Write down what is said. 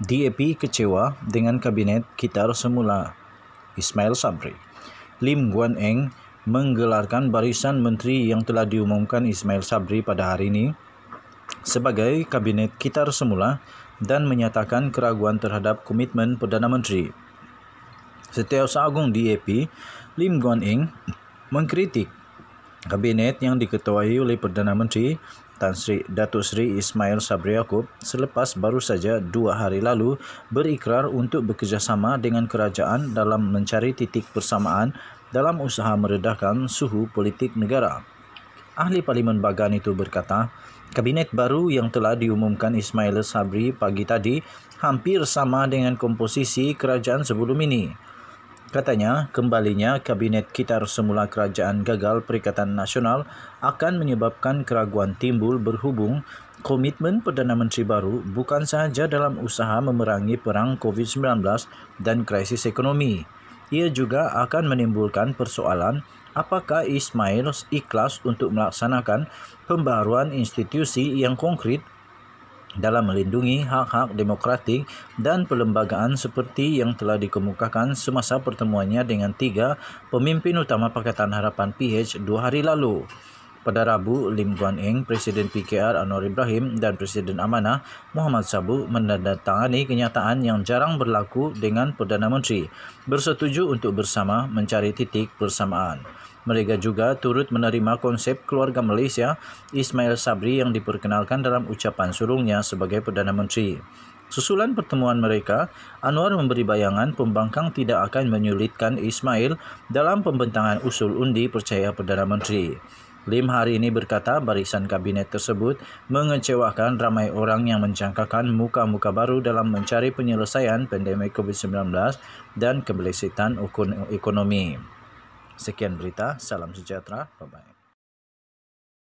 DAP kecewa dengan kabinet kitar semula. Ismail Sabri. Lim Guan Eng menggelarkan barisan menteri yang telah diumumkan Ismail Sabri pada hari ini sebagai kabinet kitar semula dan menyatakan keraguan terhadap komitmen Perdana Menteri. Setiausaha Agung DAP, Lim Guan Eng mengkritik Kabinet yang diketuai oleh Perdana Menteri Tan Sri Datuk Seri Ismail Sabri Yaakob selepas baru saja dua hari lalu berikrar untuk bekerjasama dengan kerajaan dalam mencari titik persamaan dalam usaha meredahkan suhu politik negara. Ahli Parlimen Bagan itu berkata, Kabinet baru yang telah diumumkan Ismail Sabri pagi tadi hampir sama dengan komposisi kerajaan sebelum ini. Katanya, kembalinya Kabinet Kitar Semula Kerajaan Gagal Perikatan Nasional akan menyebabkan keraguan timbul berhubung komitmen Perdana Menteri baru bukan sahaja dalam usaha memerangi perang COVID-19 dan krisis ekonomi. Ia juga akan menimbulkan persoalan apakah Ismail ikhlas untuk melaksanakan pembaruan institusi yang konkret dalam melindungi hak-hak demokratik dan perlembagaan seperti yang telah dikemukakan semasa pertemuannya dengan tiga pemimpin utama Pakatan Harapan PH dua hari lalu. Pada Rabu, Lim Guan Eng, Presiden PKR Anwar Ibrahim dan Presiden Amanah Muhammad Sabu menandatangani kenyataan yang jarang berlaku dengan Perdana Menteri bersetuju untuk bersama mencari titik persamaan. Mereka juga turut menerima konsep keluarga Malaysia Ismail Sabri yang diperkenalkan dalam ucapan surungnya sebagai Perdana Menteri. Susulan pertemuan mereka, Anwar memberi bayangan pembangkang tidak akan menyulitkan Ismail dalam pembentangan usul undi percaya Perdana Menteri. Lim hari ini berkata barisan kabinet tersebut mengecewakan ramai orang yang menjangkakan muka-muka baru dalam mencari penyelesaian pandemik COVID-19 dan kebelesitan ekonomi. Sekian berita, salam sejahtera, bye-bye.